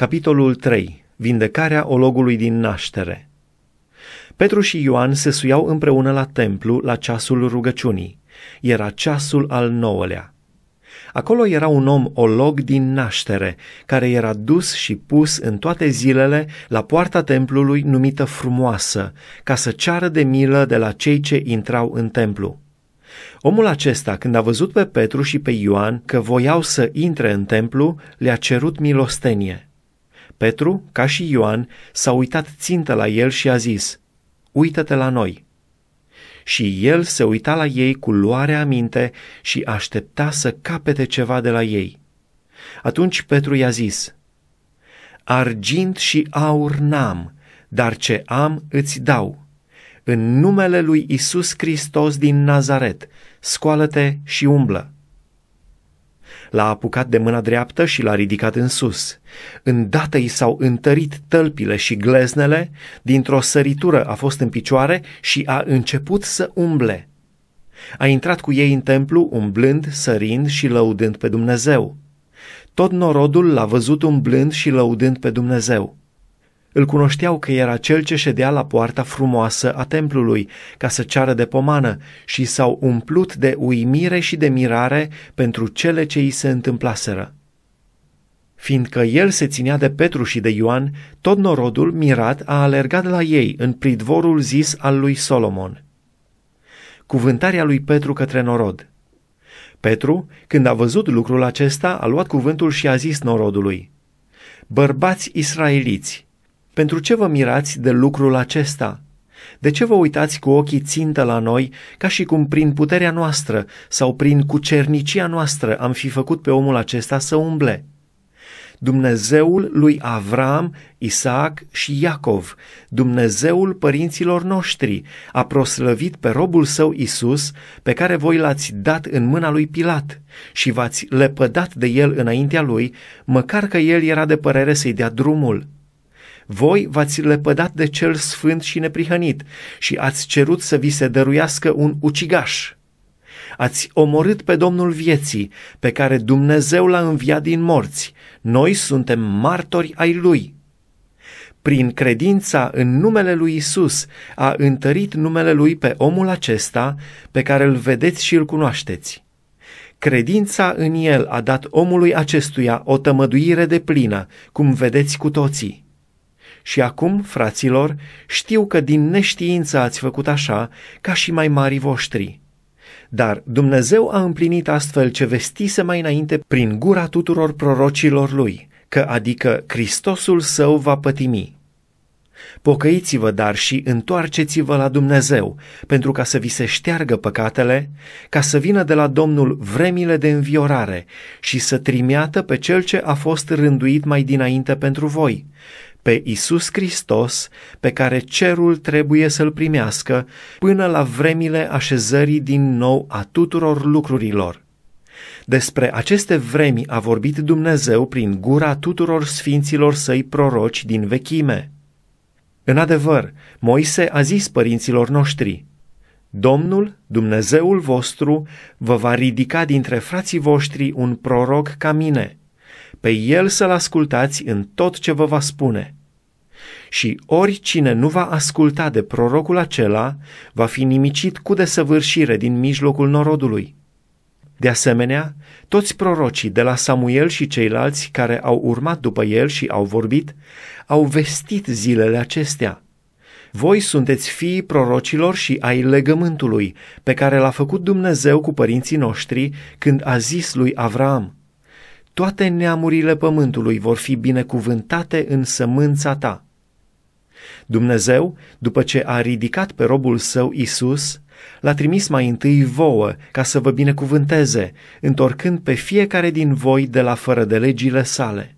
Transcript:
Capitolul 3. Vindecarea ologului din naștere. Petru și Ioan se suiau împreună la templu la ceasul rugăciunii. Era ceasul al nouălea. Acolo era un om olog din naștere, care era dus și pus în toate zilele la poarta templului numită Frumoasă, ca să ceară de milă de la cei ce intrau în templu. Omul acesta, când a văzut pe Petru și pe Ioan că voiau să intre în templu, le-a cerut milostenie. Petru, ca și Ioan, s-a uitat țintă la el și a zis, Uită-te la noi! Și el se uita la ei cu luare aminte și aștepta să capete ceva de la ei. Atunci Petru i-a zis, Argint și aur n-am, dar ce am îți dau. În numele lui Isus Hristos din Nazaret, scoală-te și umblă. L-a apucat de mâna dreaptă și l-a ridicat în sus. Îndată i s-au întărit tălpile și gleznele, dintr-o săritură a fost în picioare și a început să umble. A intrat cu ei în templu, umblând, sărind și lăudând pe Dumnezeu. Tot norodul l-a văzut umblând și lăudând pe Dumnezeu. Îl cunoșteau că era cel ce ședea la poarta frumoasă a templului ca să ceară de pomană și s-au umplut de uimire și de mirare pentru cele ce îi se întâmplaseră. Fiindcă el se ținea de Petru și de Ioan, tot norodul, mirat, a alergat la ei în pridvorul zis al lui Solomon. Cuvântarea lui Petru către norod – Petru, când a văzut lucrul acesta, a luat cuvântul și a zis norodului, Bărbați israeliți, pentru ce vă mirați de lucrul acesta? De ce vă uitați cu ochii țintă la noi, ca și cum prin puterea noastră sau prin cucernicia noastră am fi făcut pe omul acesta să umble? Dumnezeul lui Avram, Isaac și Iacov, Dumnezeul părinților noștri, a proslăvit pe robul său Isus, pe care voi l-ați dat în mâna lui Pilat și v-ați lepădat de el înaintea lui, măcar că el era de părere să-i dea drumul. Voi v-ați lepădat de cel sfânt și neprihănit și ați cerut să vi se dăruiască un ucigaș. Ați omorât pe Domnul vieții, pe care Dumnezeu l-a înviat din morți. Noi suntem martori ai Lui. Prin credința în numele lui Isus a întărit numele lui pe omul acesta pe care îl vedeți și îl cunoașteți. Credința în el a dat omului acestuia o tămăduire de plină, cum vedeți cu toții. Și acum, fraților, știu că din neștiință ați făcut așa, ca și mai mari voștri. Dar Dumnezeu a împlinit astfel ce vestise mai înainte prin gura tuturor prorocilor lui, că adică Hristosul său va pătimi. Pocăiți-vă dar și întoarceți-vă la Dumnezeu, pentru ca să vi se șteargă păcatele, ca să vină de la Domnul vremile de înviorare și să trimiată pe cel ce a fost rânduit mai dinainte pentru voi, pe Isus Hristos, pe care cerul trebuie să-l primească până la vremile așezării din nou a tuturor lucrurilor. Despre aceste vremi a vorbit Dumnezeu prin gura tuturor sfinților săi proroci din vechime. În adevăr, Moise a zis părinților noștri, Domnul, Dumnezeul vostru, vă va ridica dintre frații voștri un proroc ca mine – pe el să-l ascultați în tot ce vă va spune. Și oricine nu va asculta de prorocul acela, va fi nimicit cu desăvârșire din mijlocul norodului. De asemenea, toți prorocii de la Samuel și ceilalți care au urmat după el și au vorbit, au vestit zilele acestea. Voi sunteți fiii prorocilor și ai legământului pe care l-a făcut Dumnezeu cu părinții noștri când a zis lui Avram – toate neamurile pământului vor fi binecuvântate în sămânța ta. Dumnezeu, după ce a ridicat pe robul său Isus, l-a trimis mai întâi vouă ca să vă binecuvânteze, întorcând pe fiecare din voi de la fără de legile sale.